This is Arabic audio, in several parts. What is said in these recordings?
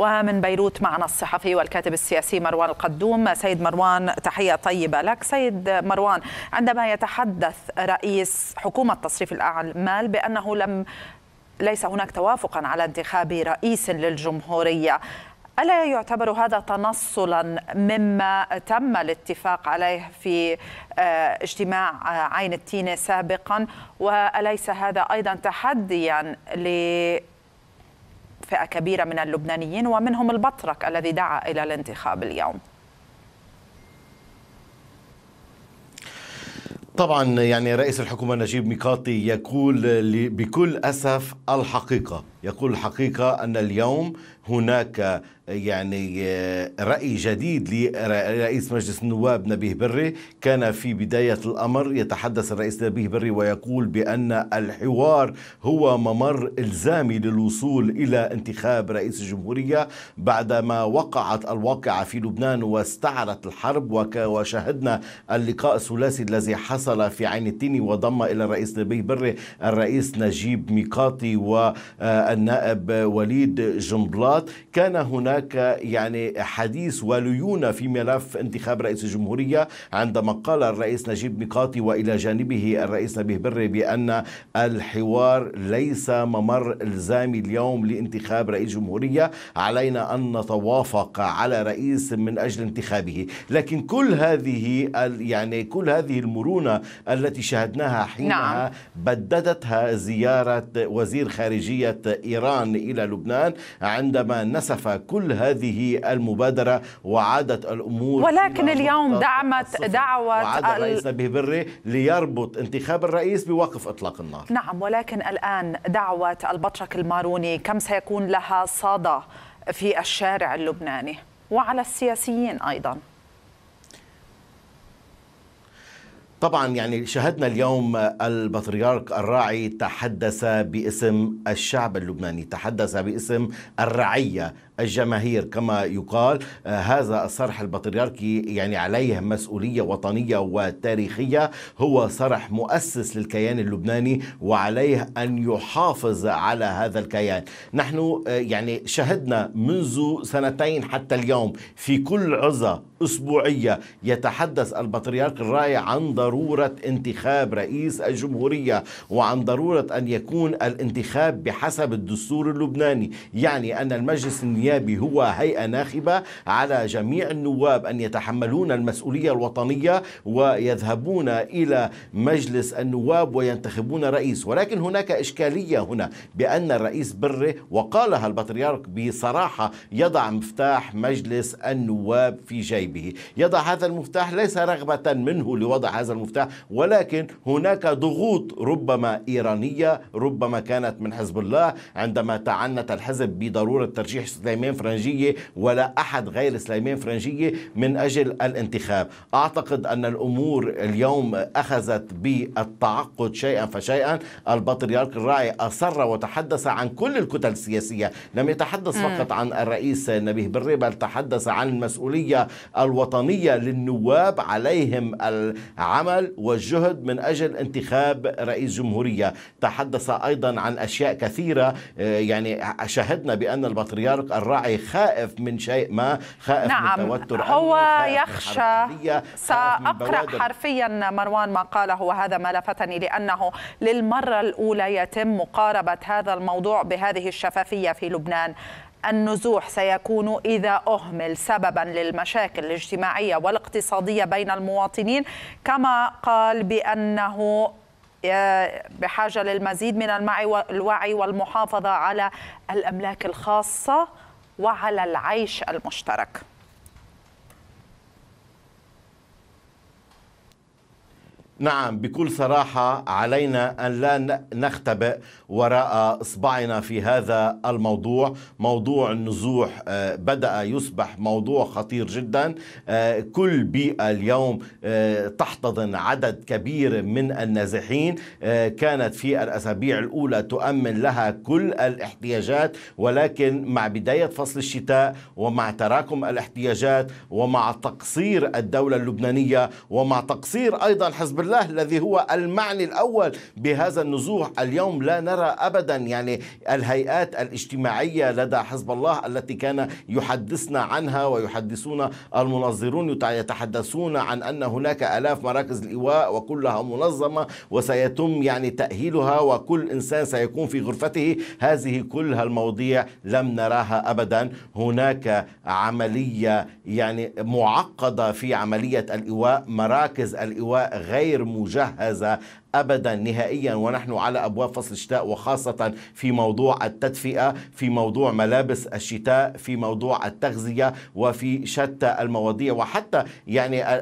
ومن بيروت معنا الصحفي والكاتب السياسي مروان القدوم سيد مروان تحية طيبة لك سيد مروان عندما يتحدث رئيس حكومة تصريف الأعمال بأنه لم ليس هناك توافقا على انتخاب رئيس للجمهورية ألا يعتبر هذا تنصلا مما تم الاتفاق عليه في آه، اجتماع آه، عين التينة سابقا وأليس هذا أيضا تحديا ل فئة كبيرة من اللبنانيين ومنهم البطرك الذي دعا إلى الانتخاب اليوم طبعا يعني رئيس الحكومة نجيب ميقاتي يقول بكل أسف الحقيقة يقول الحقيقة أن اليوم هناك يعني رأي جديد لرئيس مجلس النواب نبيه بري كان في بداية الأمر يتحدث الرئيس نبيه بري ويقول بأن الحوار هو ممر إلزامي للوصول إلى انتخاب رئيس الجمهورية بعدما وقعت الواقعة في لبنان واستعرت الحرب وشهدنا اللقاء الثلاثي الذي حصل حصل في عين التيني وضم إلى الرئيس نبيه بري الرئيس نجيب ميقاتي والنائب وليد جنبلاط كان هناك يعني حديث وليونة في ملف انتخاب رئيس الجمهورية عندما قال الرئيس نجيب ميقاتي وإلى جانبه الرئيس نبيه بري بأن الحوار ليس ممر إلزامي اليوم لانتخاب رئيس جمهورية علينا أن نتوافق على رئيس من أجل انتخابه لكن كل هذه يعني كل هذه المرونة التي شهدناها حينها نعم. بددتها زيارة وزير خارجية إيران إلى لبنان عندما نسف كل هذه المبادرة وعادت الأمور ولكن اليوم دعمت دعوة وعاد ال... الرئيس نبيه بري ليربط انتخاب الرئيس بوقف إطلاق النار نعم ولكن الآن دعوة البطرك الماروني كم سيكون لها صدى في الشارع اللبناني وعلى السياسيين أيضاً طبعا يعني شاهدنا اليوم البطريرك الراعي تحدث باسم الشعب اللبناني تحدث باسم الرعية الجماهير كما يقال آه، هذا الصرح البطريركي يعني عليه مسؤولية وطنية وتاريخية هو صرح مؤسس للكيان اللبناني وعليه أن يحافظ على هذا الكيان نحن آه، يعني شهدنا منذ سنتين حتى اليوم في كل عزة أسبوعية يتحدث البطريرك الراعي عن ضرورة ضروره انتخاب رئيس الجمهوريه وعن ضروره ان يكون الانتخاب بحسب الدستور اللبناني، يعني ان المجلس النيابي هو هيئه ناخبه على جميع النواب ان يتحملون المسؤوليه الوطنيه ويذهبون الى مجلس النواب وينتخبون رئيس، ولكن هناك اشكاليه هنا بان الرئيس بره وقالها البطريرك بصراحه يضع مفتاح مجلس النواب في جيبه، يضع هذا المفتاح ليس رغبه منه لوضع هذا المفتاح ولكن هناك ضغوط ربما إيرانية ربما كانت من حزب الله عندما تعنت الحزب بضرورة ترشيح سليمان فرنجية ولا أحد غير سليمان فرنجية من أجل الانتخاب أعتقد أن الأمور اليوم أخذت بالتعقد شيئا فشيئا البطريرك الراعي أصر وتحدث عن كل الكتل السياسية لم يتحدث فقط عن الرئيس نبيه بري بل تحدث عن المسؤولية الوطنية للنواب عليهم العمل العمل والجهد من أجل انتخاب رئيس جمهورية تحدث أيضا عن أشياء كثيرة آه، يعني شهدنا بأن البطريرك الراعي خائف من شيء ما خائف نعم. من توتر هو يخشى سأقرأ حرفيا مروان ما قاله وهذا ما لفتني لأنه للمرة الأولى يتم مقاربة هذا الموضوع بهذه الشفافية في لبنان النزوح سيكون إذا أهمل سببا للمشاكل الاجتماعية والاقتصادية بين المواطنين كما قال بأنه آه، بحاجة للمزيد من الوعي والمحافظة على الأملاك الخاصة وعلى العيش المشترك نعم بكل صراحة علينا أن لا نختبئ وراء إصبعنا في هذا الموضوع موضوع النزوح آه، بدأ يصبح موضوع خطير جدا آه، كل بيئة اليوم آه، تحتضن عدد كبير من النازحين كانت في الأسابيع الأولى تؤمن لها كل الاحتياجات ولكن مع بداية فصل الشتاء ومع تراكم الاحتياجات ومع تقصير الدولة اللبنانية ومع تقصير أيضا حزب الله الله الذي هو المعني الأول بهذا النزوح اليوم لا نرى أبدا يعني الهيئات الاجتماعية لدى حزب الله التي كان يحدثنا عنها ويحدثون المنظرون يتحدثون عن أن هناك آلاف مراكز الإيواء وكلها منظمة وسيتم يعني تأهيلها وكل إنسان سيكون في غرفته هذه كلها المواضيع لم نراها أبدا هناك عملية يعني معقدة في عملية الإيواء مراكز الإيواء غير غير مجهزة ابدا نهائيا ونحن على ابواب فصل الشتاء وخاصه في موضوع التدفئه في موضوع ملابس الشتاء في موضوع التغذيه وفي شتى المواضيع وحتى يعني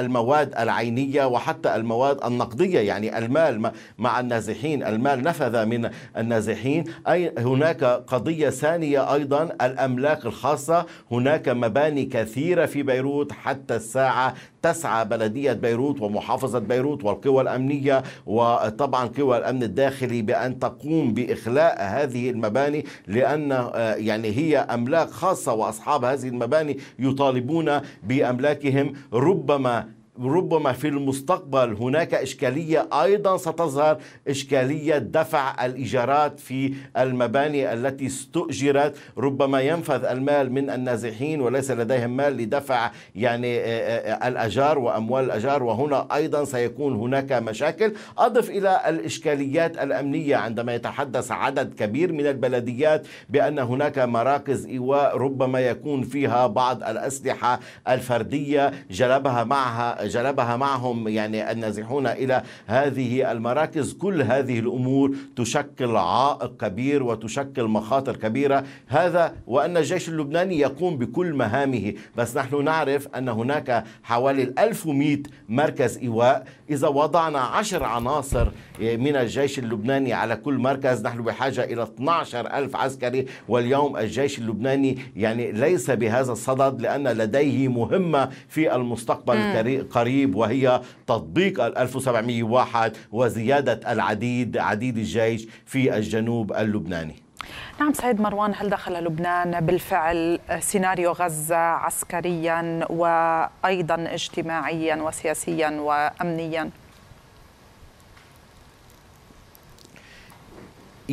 المواد العينيه وحتى المواد النقديه يعني المال مع النازحين المال نفذ من النازحين اي هناك قضيه ثانيه ايضا الاملاك الخاصه هناك مباني كثيره في بيروت حتى الساعه تسعى بلديه بيروت ومحافظه بيروت والقوى الامنيه وطبعا قوى الامن الداخلي بان تقوم باخلاء هذه المباني لان آه، يعني هي املاك خاصه واصحاب هذه المباني يطالبون باملاكهم ربما ربما في المستقبل هناك إشكالية أيضا ستظهر إشكالية دفع الإيجارات في المباني التي استؤجرت ربما ينفذ المال من النازحين وليس لديهم مال لدفع يعني آه، آه، آه، الأجار وأموال الأجار وهنا أيضا سيكون هناك مشاكل أضف إلى الإشكاليات الأمنية عندما يتحدث عدد كبير من البلديات بأن هناك مراكز إيواء ربما يكون فيها بعض الأسلحة الفردية جلبها معها جلبها معهم يعني النازحون إلى هذه المراكز كل هذه الأمور تشكل عائق كبير وتشكل مخاطر كبيرة هذا وأن الجيش اللبناني يقوم بكل مهامه بس نحن نعرف أن هناك حوالي 1100 مركز إيواء إذا وضعنا 10 عناصر من الجيش اللبناني على كل مركز نحن بحاجة إلى 12 ألف عسكري واليوم الجيش اللبناني يعني ليس بهذا الصدد لأن لديه مهمة في المستقبل القريب قريب وهي تطبيق 1701 وزيادة العديد عديد الجيش في الجنوب اللبناني نعم سيد مروان هل دخل لبنان بالفعل سيناريو غزة عسكريا وأيضا اجتماعيا وسياسيا وأمنيا؟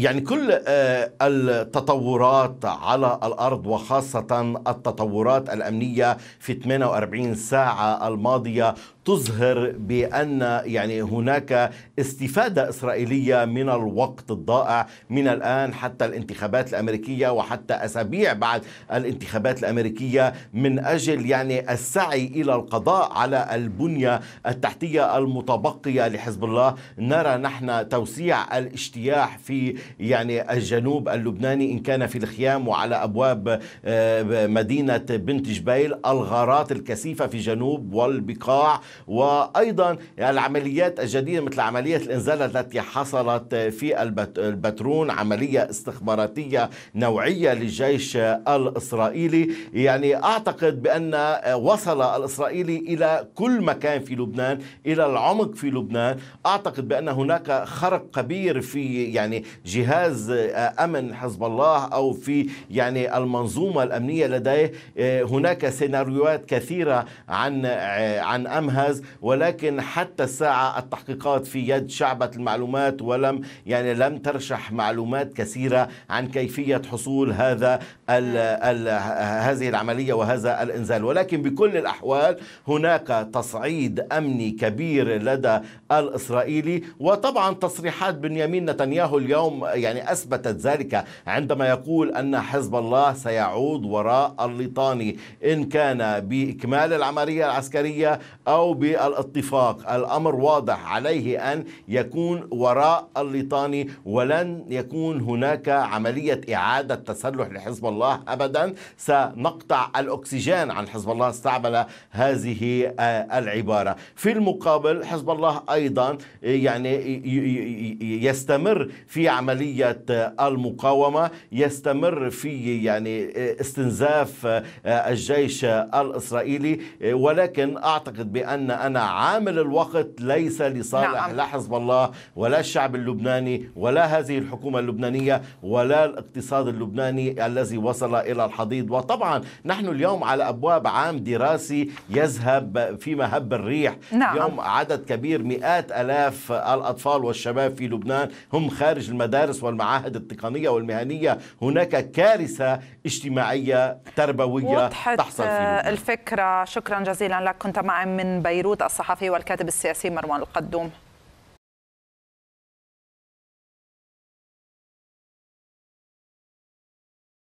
يعني كل آه، التطورات على الارض وخاصه التطورات الامنيه في 48 ساعه الماضيه تظهر بأن يعني هناك استفادة إسرائيلية من الوقت الضائع من الآن حتى الانتخابات الأمريكية وحتى أسابيع بعد الانتخابات الأمريكية من أجل يعني السعي إلى القضاء على البنية التحتية المتبقية لحزب الله نرى نحن توسيع الاجتياح في يعني الجنوب اللبناني إن كان في الخيام وعلى أبواب آه، مدينة بنت جبيل الغارات الكثيفة في جنوب والبقاع وايضا العمليات الجديده مثل عمليه الانزال التي حصلت في البترون عمليه استخباراتيه نوعيه للجيش الاسرائيلي يعني اعتقد بان وصل الاسرائيلي الى كل مكان في لبنان الى العمق في لبنان اعتقد بان هناك خرق كبير في يعني جهاز امن حزب الله او في يعني المنظومه الامنيه لديه هناك سيناريوهات كثيره عن عن امهر الجهاز ولكن حتى الساعة التحقيقات في يد شعبة المعلومات ولم يعني لم ترشح معلومات كثيرة عن كيفية حصول هذا الـ الـ هذه العملية وهذا الإنزال ولكن بكل الأحوال هناك تصعيد أمني كبير لدى الإسرائيلي وطبعا تصريحات بنيامين نتنياهو اليوم يعني أثبتت ذلك عندما يقول أن حزب الله سيعود وراء الليطاني إن كان بإكمال العملية العسكرية أو أو بالاتفاق الأمر واضح عليه أن يكون وراء الليطاني ولن يكون هناك عملية إعادة تسلح لحزب الله أبدا سنقطع الأكسجين عن حزب الله استعمل هذه آه، العبارة في المقابل حزب الله أيضا يعني يستمر في عملية المقاومة يستمر في يعني استنزاف آه، الجيش الإسرائيلي ولكن أعتقد بأن أن أنا عامل الوقت ليس لصالح نعم. لا حزب الله ولا الشعب اللبناني ولا هذه الحكومة اللبنانية ولا الاقتصاد اللبناني الذي وصل إلى الحضيض وطبعا نحن اليوم على أبواب عام دراسي يذهب في مهب الريح نعم. اليوم عدد كبير مئات ألاف الأطفال والشباب في لبنان هم خارج المدارس والمعاهد التقنية والمهنية هناك كارثة اجتماعية تربوية تحصل في لبنان. الفكرة شكرا جزيلا لك كنت معي من بيروت الصحفي والكاتب السياسي مروان القدوم